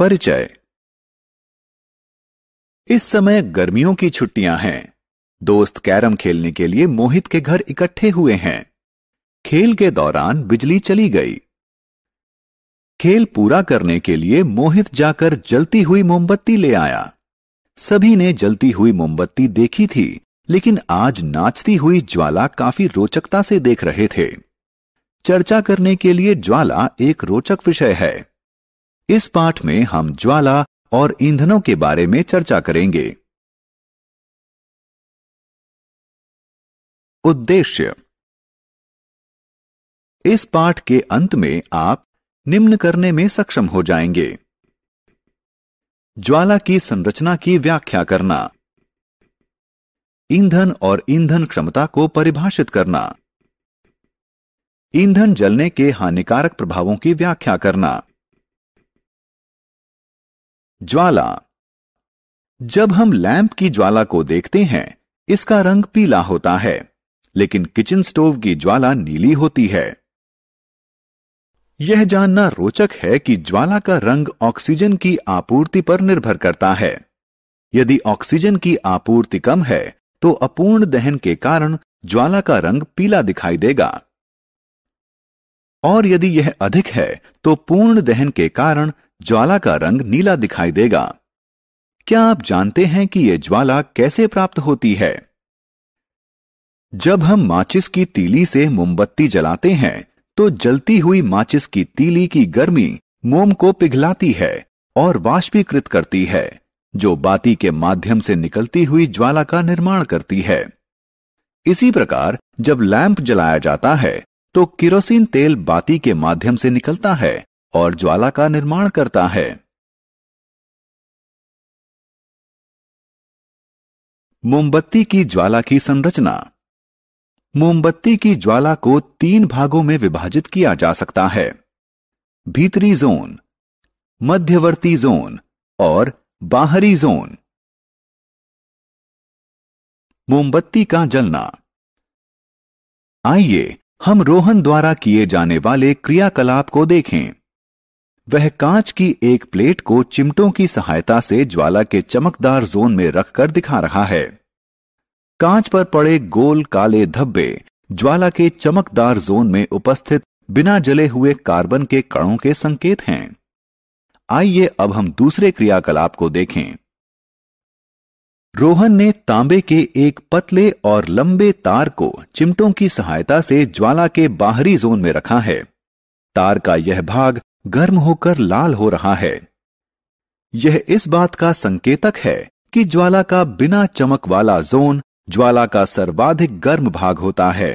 परिचय इस समय गर्मियों की छुट्टियां हैं दोस्त कैरम खेलने के लिए मोहित के घर इकट्ठे हुए हैं खेल के दौरान बिजली चली गई खेल पूरा करने के लिए मोहित जाकर जलती हुई मोमबत्ती ले आया सभी ने जलती हुई मोमबत्ती देखी थी लेकिन आज नाचती हुई ज्वाला काफी रोचकता से देख रहे थे चर्चा करने के लिए ज्वाला एक रोचक विषय है इस पाठ में हम ज्वाला और ईंधनों के बारे में चर्चा करेंगे उद्देश्य इस पाठ के अंत में आप निम्न करने में सक्षम हो जाएंगे ज्वाला की संरचना की व्याख्या करना ईंधन और ईंधन क्षमता को परिभाषित करना ईंधन जलने के हानिकारक प्रभावों की व्याख्या करना ज्वाला जब हम लैंप की ज्वाला को देखते हैं इसका रंग पीला होता है लेकिन किचन स्टोव की ज्वाला नीली होती है यह जानना रोचक है कि ज्वाला का रंग ऑक्सीजन की आपूर्ति पर निर्भर करता है यदि ऑक्सीजन की आपूर्ति कम है तो अपूर्ण दहन के कारण ज्वाला का रंग पीला दिखाई देगा और यदि यह अधिक है तो पूर्ण दहन के कारण ज्वाला का रंग नीला दिखाई देगा क्या आप जानते हैं कि यह ज्वाला कैसे प्राप्त होती है जब हम माचिस की तीली से मोमबत्ती जलाते हैं तो जलती हुई माचिस की तीली की गर्मी मोम को पिघलाती है और वाष्पीकृत करती है जो बाती के माध्यम से निकलती हुई ज्वाला का निर्माण करती है इसी प्रकार जब लैंप जलाया जाता है तो किरोसिन तेल बाती के माध्यम से निकलता है और ज्वाला का निर्माण करता है मोमबत्ती की ज्वाला की संरचना मोमबत्ती की ज्वाला को तीन भागों में विभाजित किया जा सकता है भीतरी जोन मध्यवर्ती जोन और बाहरी जोन मोमबत्ती का जलना आइए हम रोहन द्वारा किए जाने वाले क्रियाकलाप को देखें वह कांच की एक प्लेट को चिमटों की सहायता से ज्वाला के चमकदार जोन में रखकर दिखा रहा है कांच पर पड़े गोल काले धब्बे ज्वाला के चमकदार जोन में उपस्थित बिना जले हुए कार्बन के कणों के संकेत हैं आइए अब हम दूसरे क्रियाकलाप को देखें रोहन ने तांबे के एक पतले और लंबे तार को चिमटों की सहायता से ज्वाला के बाहरी जोन में रखा है तार का यह भाग गर्म होकर लाल हो रहा है यह इस बात का संकेतक है कि ज्वाला का बिना चमक वाला जोन ज्वाला का सर्वाधिक गर्म भाग होता है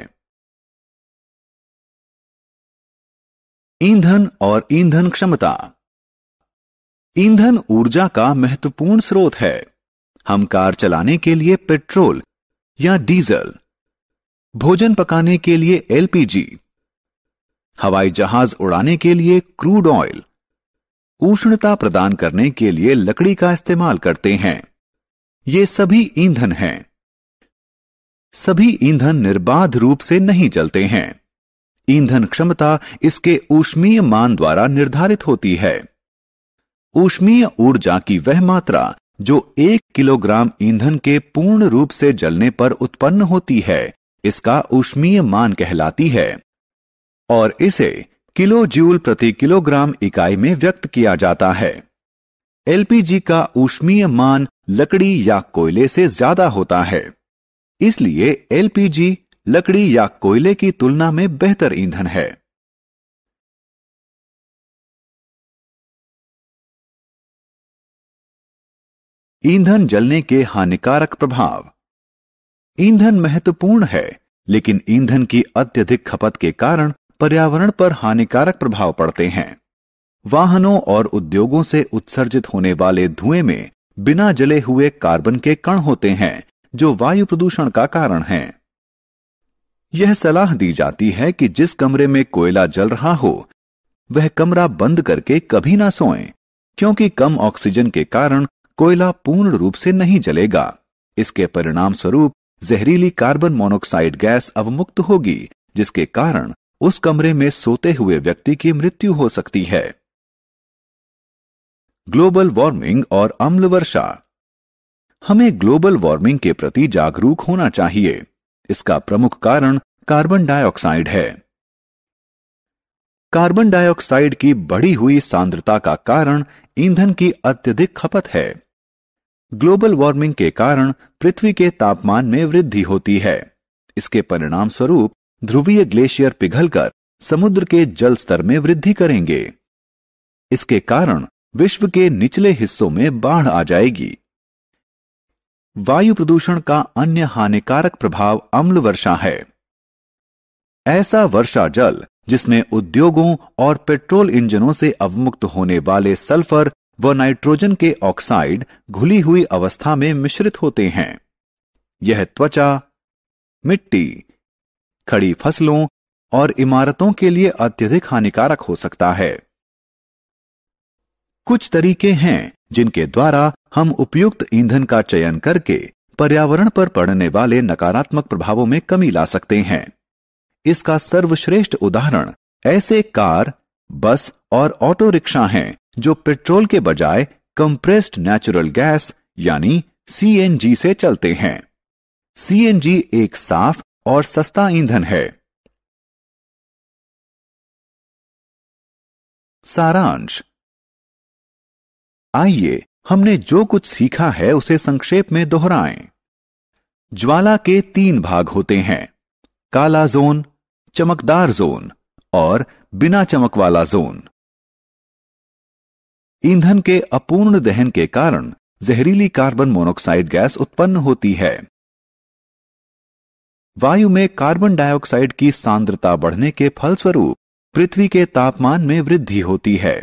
ईंधन और ईंधन क्षमता ईंधन ऊर्जा का महत्वपूर्ण स्रोत है हम कार चलाने के लिए पेट्रोल या डीजल भोजन पकाने के लिए एलपीजी हवाई जहाज उड़ाने के लिए क्रूड ऑयल उष्णता प्रदान करने के लिए लकड़ी का इस्तेमाल करते हैं ये सभी ईंधन हैं सभी ईंधन निर्बाध रूप से नहीं चलते हैं ईंधन क्षमता इसके ऊष्मीय मान द्वारा निर्धारित होती है ऊष्मीय ऊर्जा की वह मात्रा जो एक किलोग्राम ईंधन के पूर्ण रूप से जलने पर उत्पन्न होती है इसका ऊष्मीय मान कहलाती है और इसे किलो जूल प्रति किलोग्राम इकाई में व्यक्त किया जाता है एलपीजी का ऊष्मीय मान लकड़ी या कोयले से ज्यादा होता है इसलिए एलपीजी लकड़ी या कोयले की तुलना में बेहतर ईंधन है ईंधन जलने के हानिकारक प्रभाव ईंधन महत्वपूर्ण है लेकिन ईंधन की अत्यधिक खपत के कारण पर्यावरण पर हानिकारक प्रभाव पड़ते हैं वाहनों और उद्योगों से उत्सर्जित होने वाले धुएं में बिना जले हुए कार्बन के कण होते हैं जो वायु प्रदूषण का कारण हैं। यह सलाह दी जाती है कि जिस कमरे में कोयला जल रहा हो वह कमरा बंद करके कभी ना सोए क्योंकि कम ऑक्सीजन के कारण कोयला पूर्ण रूप से नहीं जलेगा इसके परिणाम स्वरूप जहरीली कार्बन मोनोक्साइड गैस अवमुक्त होगी जिसके कारण उस कमरे में सोते हुए व्यक्ति की मृत्यु हो सकती है ग्लोबल वार्मिंग और अम्ल वर्षा हमें ग्लोबल वार्मिंग के प्रति जागरूक होना चाहिए इसका प्रमुख कारण कार्बन डाइऑक्साइड है कार्बन डाइऑक्साइड की बढ़ी हुई सांद्रता का कारण ईंधन की अत्यधिक खपत है ग्लोबल वार्मिंग के कारण पृथ्वी के तापमान में वृद्धि होती है इसके परिणाम स्वरूप ध्रुवीय ग्लेशियर पिघलकर समुद्र के जल स्तर में वृद्धि करेंगे इसके कारण विश्व के निचले हिस्सों में बाढ़ आ जाएगी वायु प्रदूषण का अन्य हानिकारक प्रभाव अम्ल वर्षा है ऐसा वर्षा जल जिसमें उद्योगों और पेट्रोल इंजनों से अवमुक्त होने वाले सल्फर व नाइट्रोजन के ऑक्साइड घुली हुई अवस्था में मिश्रित होते हैं यह त्वचा मिट्टी खड़ी फसलों और इमारतों के लिए अत्यधिक हानिकारक हो सकता है कुछ तरीके हैं जिनके द्वारा हम उपयुक्त ईंधन का चयन करके पर्यावरण पर पड़ने वाले नकारात्मक प्रभावों में कमी ला सकते हैं इसका सर्वश्रेष्ठ उदाहरण ऐसे कार बस और ऑटो रिक्शा हैं जो पेट्रोल के बजाय कंप्रेस्ड नेचुरल गैस यानी सीएनजी से चलते हैं सीएनजी एक साफ और सस्ता ईंधन है सारांश आइए हमने जो कुछ सीखा है उसे संक्षेप में दोहराएं। ज्वाला के तीन भाग होते हैं काला जोन चमकदार जोन और बिना चमक वाला जोन ईंधन के अपूर्ण दहन के कारण जहरीली कार्बन मोनोक्साइड गैस उत्पन्न होती है वायु में कार्बन डाइऑक्साइड की सांद्रता बढ़ने के फलस्वरूप पृथ्वी के तापमान में वृद्धि होती है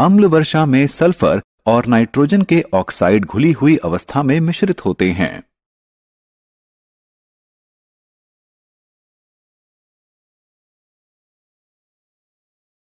अम्ल वर्षा में सल्फर और नाइट्रोजन के ऑक्साइड घुली हुई अवस्था में मिश्रित होते हैं